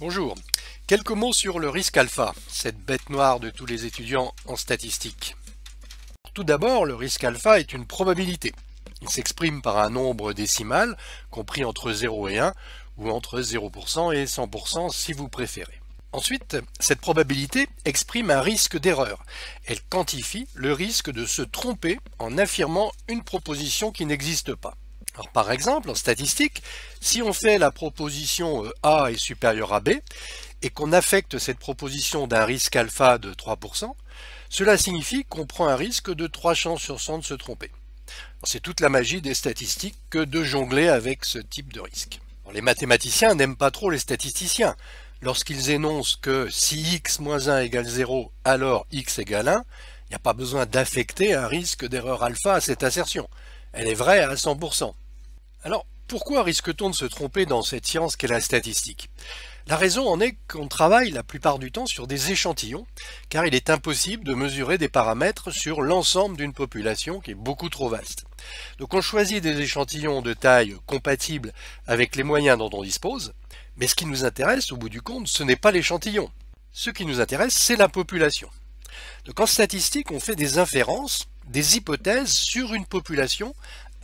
Bonjour. Quelques mots sur le risque alpha, cette bête noire de tous les étudiants en statistique. Tout d'abord, le risque alpha est une probabilité. Il s'exprime par un nombre décimal, compris entre 0 et 1, ou entre 0% et 100% si vous préférez. Ensuite, cette probabilité exprime un risque d'erreur. Elle quantifie le risque de se tromper en affirmant une proposition qui n'existe pas par exemple, en statistique, si on fait la proposition euh, A est supérieure à B, et qu'on affecte cette proposition d'un risque alpha de 3%, cela signifie qu'on prend un risque de 3 chances sur 100 de se tromper. C'est toute la magie des statistiques que de jongler avec ce type de risque. les mathématiciens n'aiment pas trop les statisticiens. Lorsqu'ils énoncent que si x 1 égale 0, alors x égale 1, il n'y a pas besoin d'affecter un risque d'erreur alpha à cette assertion. Elle est vraie à 100%. Alors, pourquoi risque-t-on de se tromper dans cette science qu'est la statistique La raison en est qu'on travaille la plupart du temps sur des échantillons, car il est impossible de mesurer des paramètres sur l'ensemble d'une population qui est beaucoup trop vaste. Donc on choisit des échantillons de taille compatible avec les moyens dont on dispose, mais ce qui nous intéresse au bout du compte, ce n'est pas l'échantillon. Ce qui nous intéresse, c'est la population. Donc en statistique, on fait des inférences, des hypothèses sur une population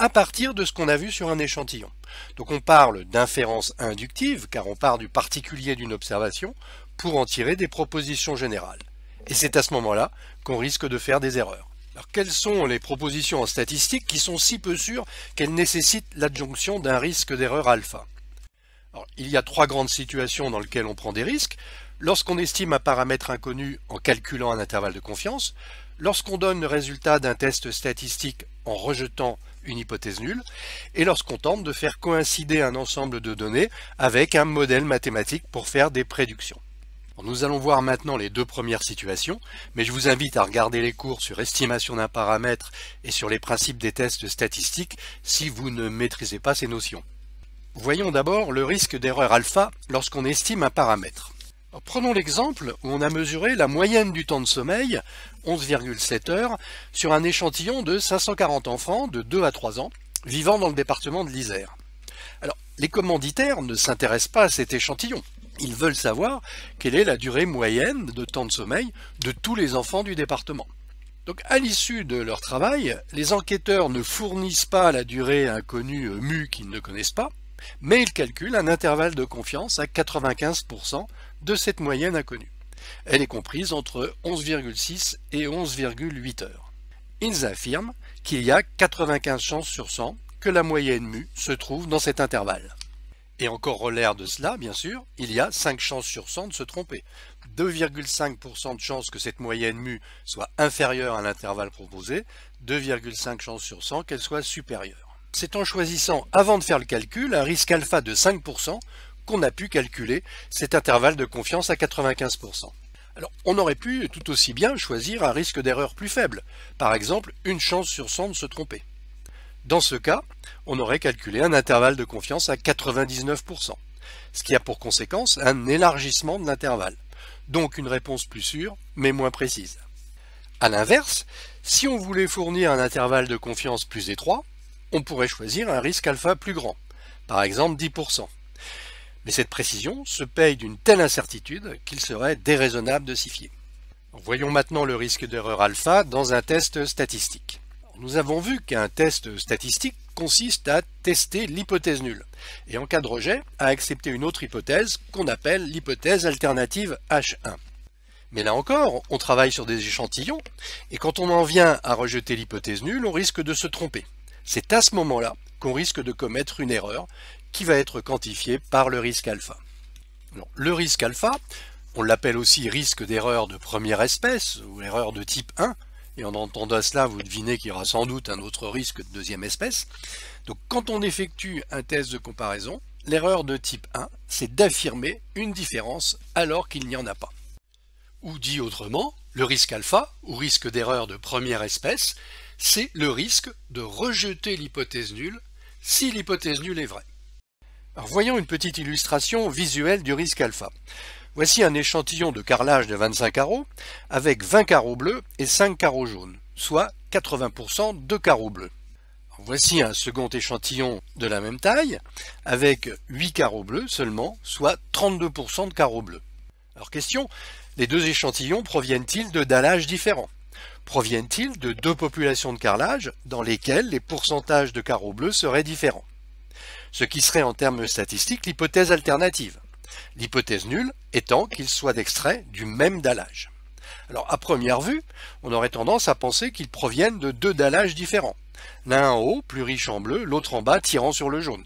à partir de ce qu'on a vu sur un échantillon. Donc on parle d'inférence inductive, car on part du particulier d'une observation pour en tirer des propositions générales. Et c'est à ce moment-là qu'on risque de faire des erreurs. Alors quelles sont les propositions en statistique qui sont si peu sûres qu'elles nécessitent l'adjonction d'un risque d'erreur alpha Il y a trois grandes situations dans lesquelles on prend des risques. Lorsqu'on estime un paramètre inconnu en calculant un intervalle de confiance, lorsqu'on donne le résultat d'un test statistique en rejetant une hypothèse nulle, et lorsqu'on tente de faire coïncider un ensemble de données avec un modèle mathématique pour faire des prédictions. Nous allons voir maintenant les deux premières situations, mais je vous invite à regarder les cours sur estimation d'un paramètre et sur les principes des tests statistiques si vous ne maîtrisez pas ces notions. Voyons d'abord le risque d'erreur alpha lorsqu'on estime un paramètre prenons l'exemple où on a mesuré la moyenne du temps de sommeil, 11,7 heures, sur un échantillon de 540 enfants de 2 à 3 ans vivant dans le département de l'Isère. Alors, les commanditaires ne s'intéressent pas à cet échantillon. Ils veulent savoir quelle est la durée moyenne de temps de sommeil de tous les enfants du département. Donc à l'issue de leur travail, les enquêteurs ne fournissent pas la durée inconnue euh, mu qu'ils ne connaissent pas, mais il calcule un intervalle de confiance à 95% de cette moyenne inconnue. Elle est comprise entre 11,6 et 11,8 heures. Ils affirment qu'il y a 95 chances sur 100 que la moyenne mu se trouve dans cet intervalle. Et encore l'air de cela, bien sûr, il y a 5 chances sur 100 de se tromper. 2,5% de chances que cette moyenne mu soit inférieure à l'intervalle proposé, 2,5 chances sur 100 qu'elle soit supérieure c'est en choisissant, avant de faire le calcul, un risque alpha de 5% qu'on a pu calculer cet intervalle de confiance à 95%. Alors, on aurait pu tout aussi bien choisir un risque d'erreur plus faible, par exemple une chance sur 100 de se tromper. Dans ce cas, on aurait calculé un intervalle de confiance à 99%, ce qui a pour conséquence un élargissement de l'intervalle, donc une réponse plus sûre mais moins précise. A l'inverse, si on voulait fournir un intervalle de confiance plus étroit, on pourrait choisir un risque alpha plus grand, par exemple 10%. Mais cette précision se paye d'une telle incertitude qu'il serait déraisonnable de s'y fier. Voyons maintenant le risque d'erreur alpha dans un test statistique. Nous avons vu qu'un test statistique consiste à tester l'hypothèse nulle, et en cas de rejet, à accepter une autre hypothèse qu'on appelle l'hypothèse alternative H1. Mais là encore, on travaille sur des échantillons, et quand on en vient à rejeter l'hypothèse nulle, on risque de se tromper. C'est à ce moment-là qu'on risque de commettre une erreur qui va être quantifiée par le risque alpha. le risque alpha, on l'appelle aussi risque d'erreur de première espèce ou erreur de type 1, et en entendant cela, vous devinez qu'il y aura sans doute un autre risque de deuxième espèce. Donc quand on effectue un test de comparaison, l'erreur de type 1, c'est d'affirmer une différence alors qu'il n'y en a pas. Ou dit autrement, le risque alpha, ou risque d'erreur de première espèce, c'est le risque de rejeter l'hypothèse nulle si l'hypothèse nulle est vraie. voyons une petite illustration visuelle du risque alpha. Voici un échantillon de carrelage de 25 carreaux avec 20 carreaux bleus et 5 carreaux jaunes, soit 80% de carreaux bleus. Voici un second échantillon de la même taille avec 8 carreaux bleus seulement, soit 32% de carreaux bleus. Alors question, les deux échantillons proviennent-ils de dallages différents proviennent-ils de deux populations de carrelage dans lesquelles les pourcentages de carreaux bleus seraient différents Ce qui serait en termes statistiques l'hypothèse alternative, l'hypothèse nulle étant qu'ils soient d'extraits du même dallage. Alors à première vue, on aurait tendance à penser qu'ils proviennent de deux dallages différents, l'un en haut, plus riche en bleu, l'autre en bas, tirant sur le jaune.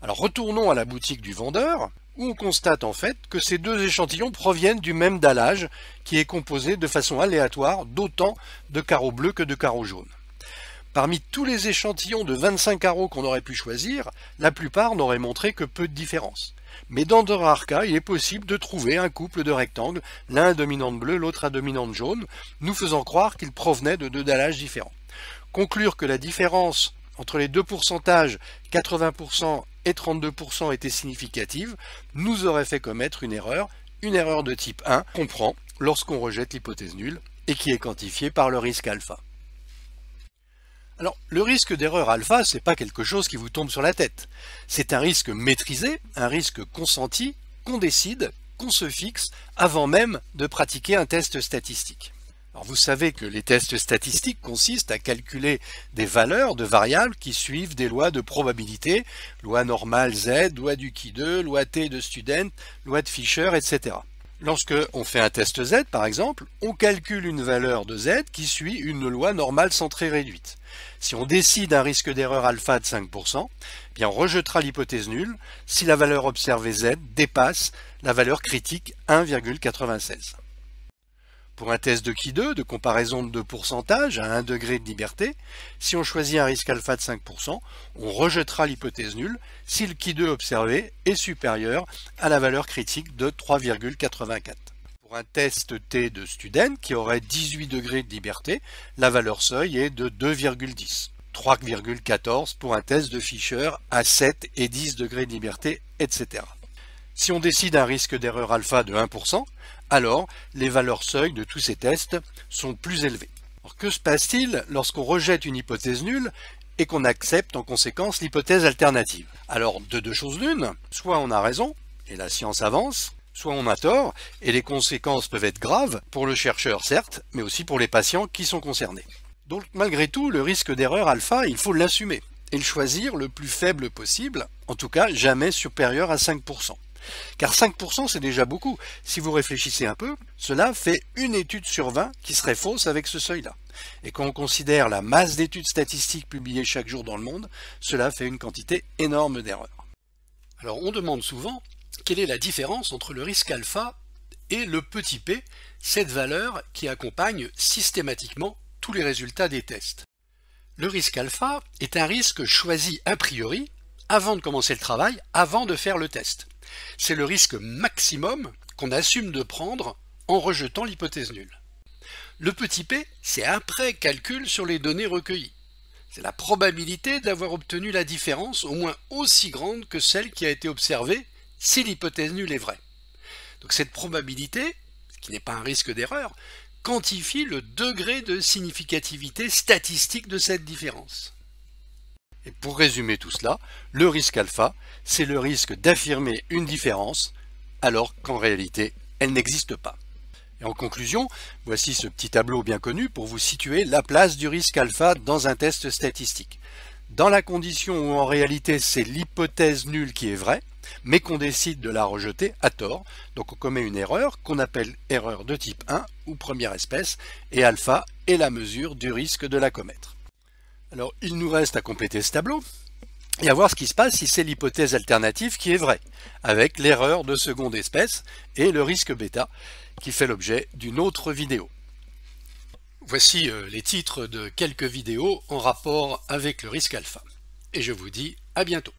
Alors retournons à la boutique du vendeur, où on constate en fait que ces deux échantillons proviennent du même dallage qui est composé de façon aléatoire d'autant de carreaux bleus que de carreaux jaunes. Parmi tous les échantillons de 25 carreaux qu'on aurait pu choisir, la plupart n'auraient montré que peu de différence. Mais dans de rares cas, il est possible de trouver un couple de rectangles, l'un à dominante bleue, l'autre à dominante jaune, nous faisant croire qu'ils provenaient de deux dallages différents. Conclure que la différence entre les deux pourcentages, 80% et 32% étaient significatives, nous aurait fait commettre une erreur, une erreur de type 1 qu'on prend lorsqu'on rejette l'hypothèse nulle et qui est quantifiée par le risque alpha. Alors, le risque d'erreur alpha, n'est pas quelque chose qui vous tombe sur la tête. C'est un risque maîtrisé, un risque consenti, qu'on décide, qu'on se fixe, avant même de pratiquer un test statistique. Alors vous savez que les tests statistiques consistent à calculer des valeurs de variables qui suivent des lois de probabilité, loi normale Z, loi du qui 2, loi T de Student, loi de Fisher, etc. Lorsque on fait un test Z, par exemple, on calcule une valeur de Z qui suit une loi normale centrée réduite. Si on décide un risque d'erreur alpha de 5%, eh bien on rejettera l'hypothèse nulle si la valeur observée Z dépasse la valeur critique 1,96. Pour un test de qui 2 de comparaison de pourcentage à 1 degré de liberté, si on choisit un risque alpha de 5%, on rejettera l'hypothèse nulle si le qui 2 observé est supérieur à la valeur critique de 3,84. Pour un test T de Student qui aurait 18 degrés de liberté, la valeur seuil est de 2,10. 3,14 pour un test de Fischer à 7 et 10 degrés de liberté, etc. Si on décide un risque d'erreur alpha de 1%, alors les valeurs seuil de tous ces tests sont plus élevées. Alors, que se passe-t-il lorsqu'on rejette une hypothèse nulle et qu'on accepte en conséquence l'hypothèse alternative Alors, de deux choses l'une, soit on a raison, et la science avance, soit on a tort, et les conséquences peuvent être graves, pour le chercheur certes, mais aussi pour les patients qui sont concernés. Donc malgré tout, le risque d'erreur alpha, il faut l'assumer, et le choisir le plus faible possible, en tout cas jamais supérieur à 5%. Car 5%, c'est déjà beaucoup. Si vous réfléchissez un peu, cela fait une étude sur 20 qui serait fausse avec ce seuil-là. Et quand on considère la masse d'études statistiques publiées chaque jour dans le monde, cela fait une quantité énorme d'erreurs. Alors on demande souvent quelle est la différence entre le risque alpha et le petit p, cette valeur qui accompagne systématiquement tous les résultats des tests. Le risque alpha est un risque choisi a priori avant de commencer le travail, avant de faire le test c'est le risque maximum qu'on assume de prendre en rejetant l'hypothèse nulle. Le petit p, c'est après calcul sur les données recueillies. C'est la probabilité d'avoir obtenu la différence au moins aussi grande que celle qui a été observée si l'hypothèse nulle est vraie. Donc cette probabilité, qui n'est pas un risque d'erreur, quantifie le degré de significativité statistique de cette différence. Et pour résumer tout cela, le risque alpha, c'est le risque d'affirmer une différence alors qu'en réalité, elle n'existe pas. Et en conclusion, voici ce petit tableau bien connu pour vous situer la place du risque alpha dans un test statistique. Dans la condition où en réalité c'est l'hypothèse nulle qui est vraie, mais qu'on décide de la rejeter à tort, donc on commet une erreur qu'on appelle erreur de type 1 ou première espèce, et alpha est la mesure du risque de la commettre. Alors, il nous reste à compléter ce tableau et à voir ce qui se passe si c'est l'hypothèse alternative qui est vraie, avec l'erreur de seconde espèce et le risque bêta qui fait l'objet d'une autre vidéo. Voici euh, les titres de quelques vidéos en rapport avec le risque alpha. Et je vous dis à bientôt.